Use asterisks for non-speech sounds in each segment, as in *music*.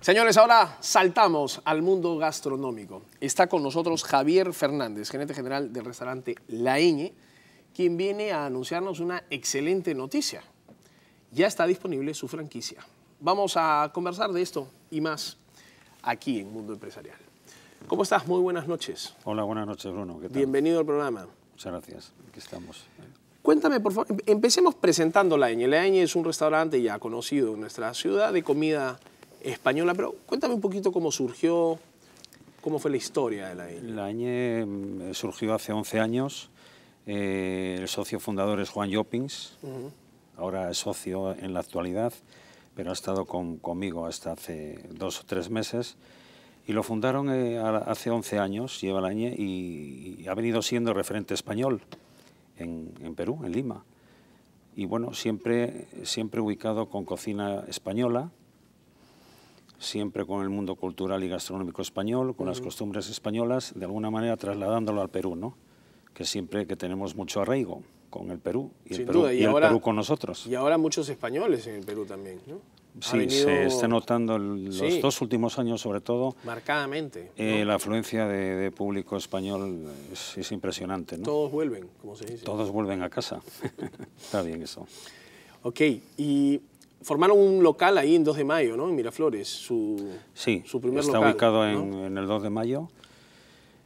Señores, ahora saltamos al mundo gastronómico. Está con nosotros Javier Fernández, gerente general del restaurante La Ñ, quien viene a anunciarnos una excelente noticia. Ya está disponible su franquicia. Vamos a conversar de esto y más aquí en Mundo Empresarial. ¿Cómo estás? Muy buenas noches. Hola, buenas noches, Bruno. ¿Qué tal? Bienvenido al programa. Muchas gracias. Aquí estamos. Cuéntame, por favor, em, empecemos presentando La Ñ. La Ñ es un restaurante ya conocido en nuestra ciudad de comida española, pero cuéntame un poquito cómo surgió, cómo fue la historia de La Ñ. La Ñ mm, surgió hace 11 años. Eh, el socio fundador es Juan Llopins, ahora es socio en la actualidad, pero ha estado con, conmigo hasta hace dos o tres meses. Y lo fundaron eh, hace 11 años, lleva La Ñ, y ha venido siendo referente español en, Perú, en Lima. Y bueno, siempre, siempre ubicado con cocina española, siempre con el mundo cultural y gastronómico español, con las costumbres españolas, de alguna manera trasladándolo al Perú, ¿no? Que siempre que tenemos mucho arraigo con el Perú y, el, Perú, y, ahora, el Perú con nosotros. Y ahora muchos españoles en el Perú también, ¿no? Sí, se está notando en los dos últimos años, sobre todo. Marcadamente. Eh, la afluencia de, público español es, impresionante. ¿no? Todos vuelven, como se dice. Todos vuelven a casa. *laughs* está bien eso. Ok, y formaron un local ahí en 2 de mayo, ¿no? En Miraflores, su, sí, su primer está local. Está ubicado en, el 2 de mayo.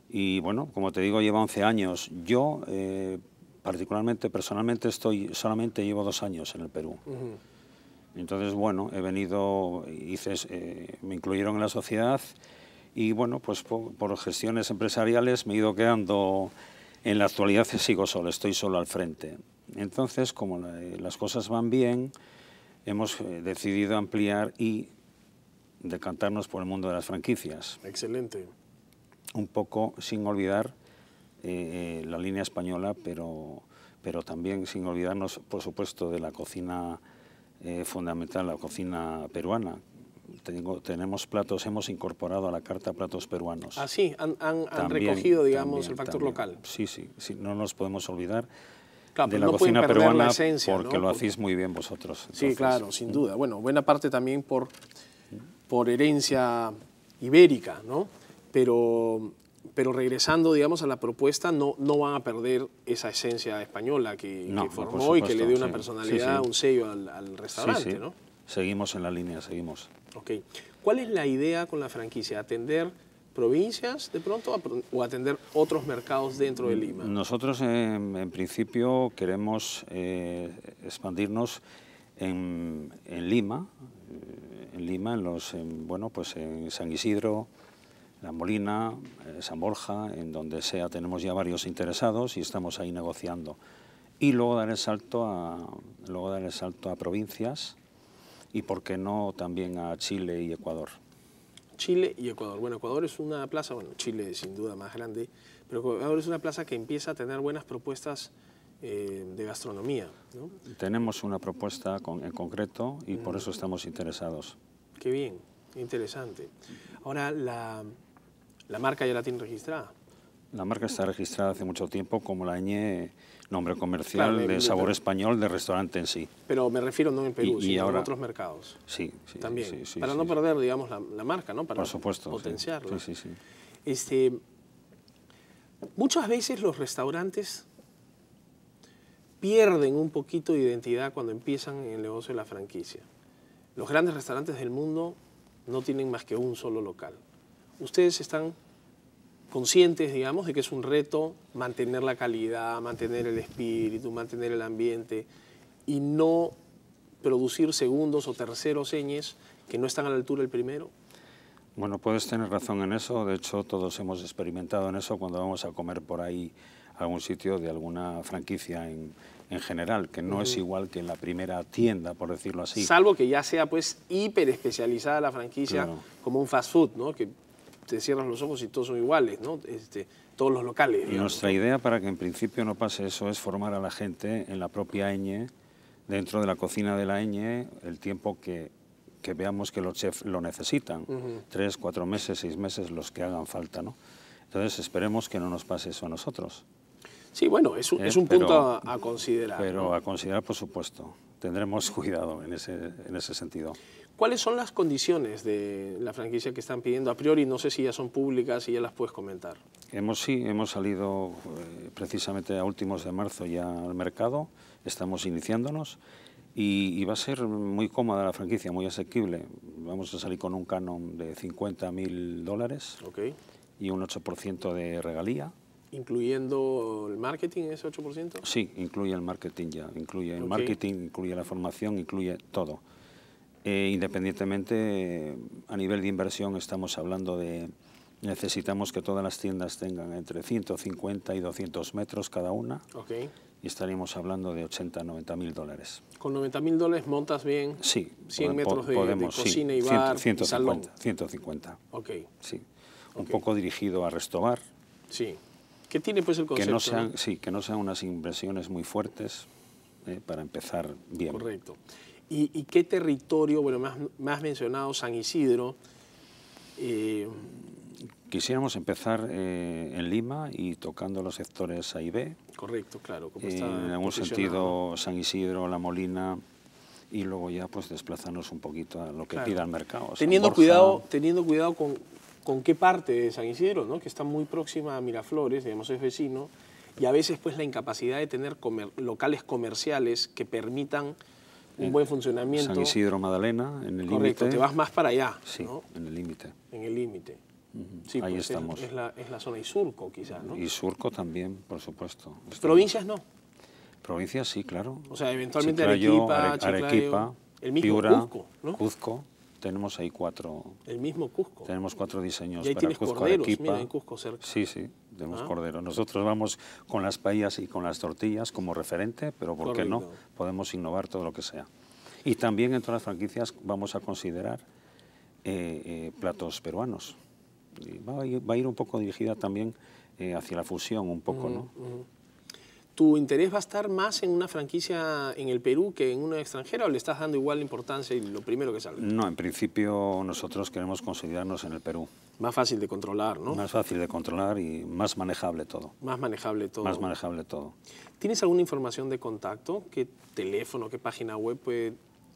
Y bueno, como te digo, lleva 11 años. Yo, eh, particularmente, personalmente, estoy solamente llevo dos años en el Perú. Entonces, bueno, he venido, eh, me incluyeron en la sociedad y, bueno, pues por, gestiones empresariales me he ido quedando, en la actualidad sigo solo, estoy solo al frente. Entonces, como eh, las cosas van bien, hemos eh, decidido ampliar y decantarnos por el mundo de las franquicias. Excelente. Un poco sin olvidar la línea española, pero, pero también sin olvidarnos, por supuesto, de la cocina eh, fundamental la cocina peruana. tenemos platos, hemos incorporado a la carta platos peruanos. Ah, sí, han, recogido, digamos, el factor local. Sí, sí, sí, no nos podemos olvidar. de la cocina peruana porque lo hacéis muy bien vosotros. sí, claro, sin mm. duda. Bueno, buena parte también por, por herencia ibérica, ¿no? Pero pero regresando, digamos, a la propuesta, no, no van a perder esa esencia española que, que formó y que le dio una personalidad, un sello al, restaurante, ¿no? Seguimos en la línea, seguimos. Ok. ¿Cuál es la idea con la franquicia? ¿Atender provincias de pronto o atender otros mercados dentro de mm, Lima? Nosotros, em, en, principio, queremos eh, expandirnos en, Lima, eh, en Lima, en los, bueno, pues en San Isidro, la Molina, eh, San Borja, en donde sea tenemos ya varios interesados y estamos ahí negociando. Y luego dar el salto a, luego dar el salto a provincias y, por qué no, también a Chile y Ecuador. Chile y Ecuador. Bueno, Ecuador es una plaza, bueno, Chile sin duda más grande, pero Ecuador es una plaza que empieza a tener buenas propuestas eh, de gastronomía. Tenemos una propuesta en concreto y por mm. eso estamos interesados. Qué bien, interesante. Ahora, la, la marca ya la tiene registrada. La marca está registrada hace mucho tiempo como la nombre comercial de sabor español de restaurante en sí. Pero me refiero no en Perú, y, sino ahora, en otros mercados. Sí, sí. También, para no perder, digamos, la, marca, ¿no? Para Por supuesto, Sí, sí, Este, muchas veces los restaurantes pierden un poquito de identidad cuando empiezan en el negocio de la franquicia. Los grandes restaurantes del mundo no tienen más que un solo local ustedes están conscientes, digamos, de que es un reto mantener la calidad, mantener el espíritu, mantener el ambiente y no producir segundos o terceros señes que no están a la altura del primero? Bueno, puedes tener razón en eso. De hecho, todos hemos experimentado en eso cuando vamos a comer por ahí a algún sitio de alguna franquicia en, general, que no es igual que en la primera tienda, por decirlo así. Salvo que ya sea pues hiper especializada la franquicia como un fast food, ¿no? te cierras los ojos y todos son iguales, ¿no? Este, todos los locales. Y nuestra idea para que en principio no pase eso es formar a la gente en la propia ñ, dentro de la cocina de la ñ, el tiempo que, veamos que los chefs lo necesitan, tres, cuatro meses, seis meses, los que hagan falta, ¿no? Entonces esperemos que no nos pase eso a nosotros. Sí, bueno, es un, eh, es un punto a, considerar. Pero a considerar, por supuesto tendremos *laughs* cuidado en ese, en ese sentido. ¿Cuáles son las condiciones de la franquicia que están pidiendo? A priori, no sé si ya son públicas y ya las puedes comentar. Hemos, sí, hemos salido eh, precisamente a últimos de marzo ya al mercado, estamos iniciándonos y, va a ser muy cómoda la franquicia, muy asequible. Vamos a salir con un canon de 50.000 dólares y un 8% de regalía ¿Incluyendo el marketing ese 8%? Sí, incluye el marketing ya, incluye el marketing, incluye la formación, incluye todo. Eh, independientemente, a nivel de inversión estamos hablando de, necesitamos que todas las tiendas tengan entre 150 y 200 metros cada una. Okay. Y estaríamos hablando de 80 90 mil dólares. ¿Con 90 mil dólares montas bien? Sí. 100 metros de, cocina y bar, 150, Ok. Sí. Un poco dirigido a Restobar. Sí. ¿Qué tiene pues el concepto? Que no sean, Sí, que no sean unas inversiones muy fuertes eh, para empezar bien. Correcto. ¿Y, qué territorio, bueno, más, más mencionado San Isidro? Eh, Quisiéramos empezar eh, en Lima y tocando los sectores A y B. Correcto, claro. en algún sentido San Isidro, La Molina, y luego ya pues desplazarnos un poquito a lo que pida el mercado. Teniendo cuidado, teniendo cuidado con, con qué parte de San Isidro, ¿no? que está muy próxima a Miraflores, digamos es vecino, y a veces pues la incapacidad de tener locales comerciales que permitan un buen funcionamiento. San Isidro Madalena, en el límite. Correcto, te vas más para allá. en el límite. En el límite. sí, Ahí pues, estamos. Es, la, zona y surco quizás, ¿no? Y surco también, por supuesto. Este, Provincias no. Provincias sí, claro. O sea, eventualmente Arequipa, el Cuzco tenemos ahí cuatro. El mismo Cusco. Tenemos cuatro diseños para Cusco corderos, Mira, Cusco cerca. Sí, sí, tenemos ah. cordero Nosotros vamos con las paellas y con las tortillas como referente, pero ¿por qué no? Podemos innovar todo lo que sea. Y también en todas las franquicias vamos a considerar eh, eh, platos peruanos. va, a ir, un poco dirigida también eh, hacia la fusión, un poco, ¿no? tu interés va a estar más en una franquicia en el Perú que en una extranjera o le estás dando igual importancia y lo primero que sale? No, en principio nosotros queremos consolidarnos en el Perú. Más fácil de controlar, ¿no? Más fácil de controlar y más manejable todo. Más manejable todo. Más manejable todo. ¿Tienes alguna información de contacto? ¿Qué teléfono, qué página web puede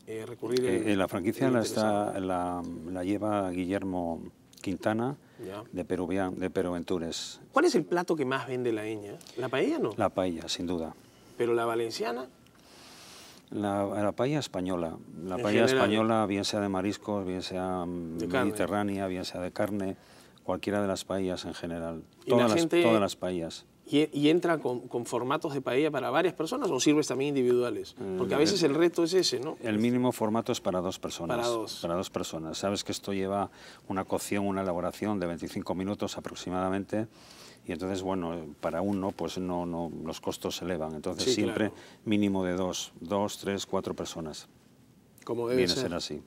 eh, recurrir? Eh, eh, en la franquicia está, la lleva Guillermo Quintana de Peruvián, de Peruventures. ¿Cuál es el plato que más vende la Eña? ¿La paella no? La paella, sin duda. ¿Pero la valenciana? La, paella española. La paella española, bien sea de mariscos, bien sea mm, mediterránea, bien sea de carne, cualquiera de las paellas en general. todas, todas las paellas y, entra con, formatos de paella para varias personas o sirves también individuales? Mm, Porque a veces el reto es ese, ¿no? El mínimo formato es para dos personas. Para dos. Para dos personas. Sabes que esto lleva una cocción, una elaboración de 25 minutos aproximadamente y entonces bueno para uno pues no no los costos se elevan entonces siempre mínimo de dos dos tres cuatro personas como debe Viene ser. ser así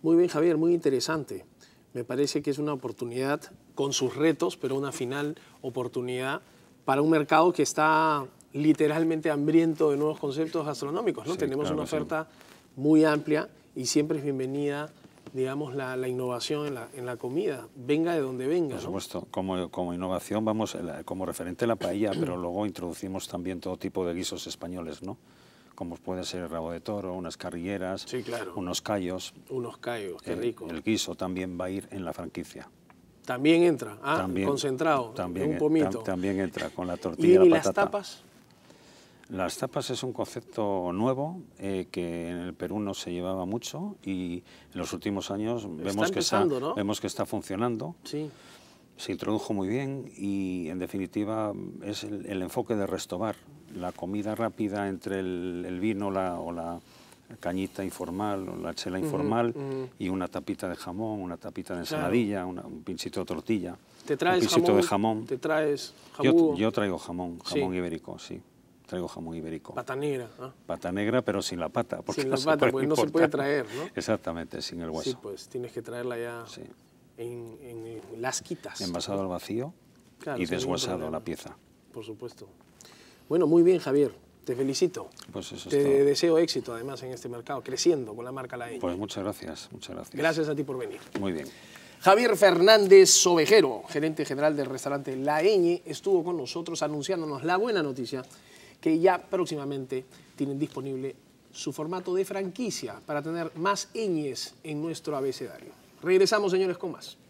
muy bien Javier muy interesante me parece que es una oportunidad con sus retos pero una final oportunidad para un mercado que está literalmente hambriento de nuevos conceptos gastronómicos. ¿no? Tenemos una oferta muy amplia y siempre es bienvenida digamos, la, innovación en la, comida, venga de donde venga. Por supuesto, como, innovación vamos eh, como referente a la paella, pero *clears throat* luego introducimos también todo tipo de guisos españoles, ¿no? como puede ser el rabo de toro, unas carrilleras, claro. unos callos. Unos callos, qué eh, rico. el guiso también va a ir en la franquicia. También entra, ah, concentrado, también, un también entra con la tortilla y, las tapas? Las tapas es un concepto nuevo eh, que en el Perú no se llevaba mucho y en los últimos años vemos que, está, vemos que está funcionando. Sí. Se introdujo muy bien y en definitiva es el, enfoque de restobar la comida rápida entre el, vino o la, cañita informal, la chela informal y una tapita de jamón, una tapita de ensaladilla, un pinchito de tortilla, ¿Te traes un pinchito de jamón. ¿Te traes Yo, traigo jamón, jamón ibérico, sí. Traigo jamón ibérico. Pata negra. Pata negra, pero sin la pata. Porque sin la pata, pues no se puede traer, ¿no? Exactamente, sin el hueso. Sí, pues tienes que traerla ya en, eh, las quitas. Envasado al vacío y desguasado la pieza. Por supuesto. Bueno, muy bien, Javier. Te felicito. Pues Te deseo éxito además en este mercado, creciendo con la marca La Eñe. Pues muchas gracias, muchas gracias. Gracias a ti por venir. Muy bien. Javier Fernández Ovejero, gerente general del restaurante La Eñe, estuvo con nosotros anunciándonos la buena noticia que ya próximamente tienen disponible su formato de franquicia para tener más Eñes en nuestro abecedario. Regresamos, señores, con más.